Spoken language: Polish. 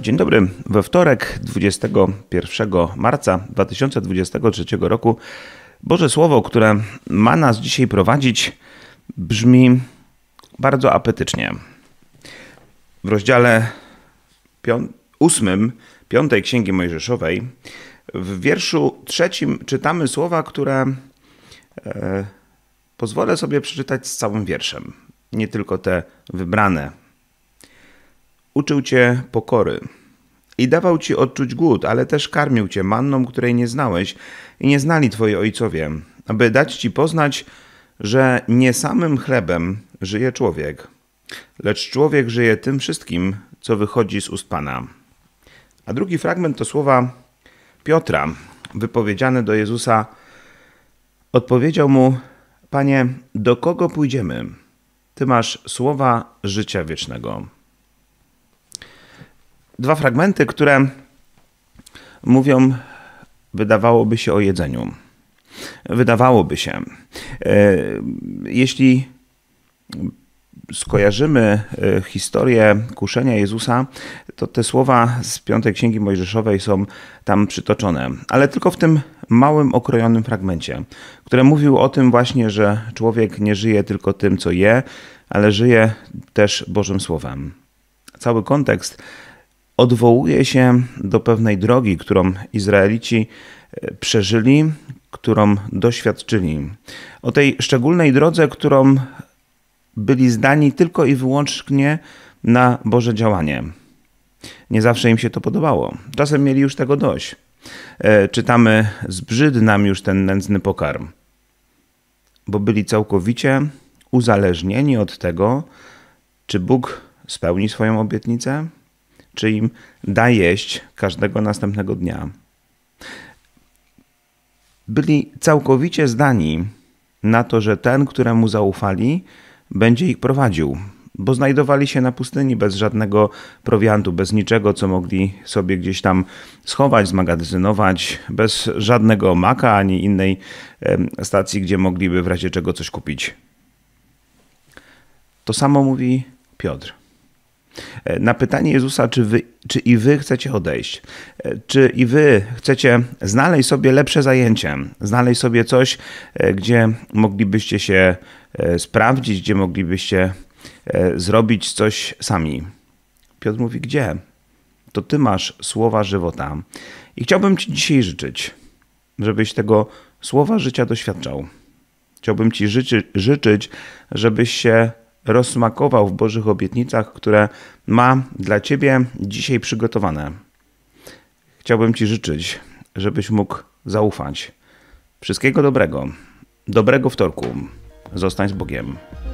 Dzień dobry. We wtorek 21 marca 2023 roku Boże Słowo, które ma nas dzisiaj prowadzić, brzmi bardzo apetycznie. W rozdziale 8 piątej Księgi Mojżeszowej w wierszu trzecim czytamy słowa, które e, pozwolę sobie przeczytać z całym wierszem, nie tylko te wybrane Uczył cię pokory i dawał ci odczuć głód, ale też karmił cię manną, której nie znałeś i nie znali twoi ojcowie, aby dać ci poznać, że nie samym chlebem żyje człowiek, lecz człowiek żyje tym wszystkim, co wychodzi z ust Pana. A drugi fragment to słowa Piotra, wypowiedziane do Jezusa. Odpowiedział mu: Panie, do kogo pójdziemy? Ty masz słowa życia wiecznego dwa fragmenty, które mówią, wydawałoby się, o jedzeniu. Wydawałoby się. E, jeśli skojarzymy e, historię kuszenia Jezusa, to te słowa z Piątej Księgi Mojżeszowej są tam przytoczone, ale tylko w tym małym, okrojonym fragmencie, które mówił o tym właśnie, że człowiek nie żyje tylko tym, co je, ale żyje też Bożym Słowem. Cały kontekst odwołuje się do pewnej drogi, którą Izraelici e, przeżyli, którą doświadczyli. O tej szczególnej drodze, którą byli zdani tylko i wyłącznie na Boże działanie. Nie zawsze im się to podobało. Czasem mieli już tego dość. E, czytamy, zbrzyd nam już ten nędzny pokarm, bo byli całkowicie uzależnieni od tego, czy Bóg spełni swoją obietnicę, czy im da jeść każdego następnego dnia. Byli całkowicie zdani na to, że ten, któremu zaufali, będzie ich prowadził, bo znajdowali się na pustyni bez żadnego prowiantu, bez niczego, co mogli sobie gdzieś tam schować, zmagazynować, bez żadnego maka ani innej stacji, gdzie mogliby w razie czego coś kupić. To samo mówi Piotr. E, na pytanie Jezusa, czy, wy, czy i wy chcecie odejść, e, czy i wy chcecie znaleźć sobie lepsze zajęcie, znaleźć sobie coś, e, gdzie moglibyście się sprawdzić, gdzie moglibyście zrobić coś sami. Piotr mówi, gdzie? To ty masz słowa żywota. I chciałbym ci dzisiaj życzyć, żebyś tego słowa życia doświadczał. Chciałbym ci życzy, życzyć, żebyś się rozsmakował w Bożych obietnicach, które ma dla Ciebie dzisiaj przygotowane. Chciałbym Ci życzyć, żebyś mógł zaufać. Wszystkiego dobrego. Dobrego wtorku. Zostań z Bogiem.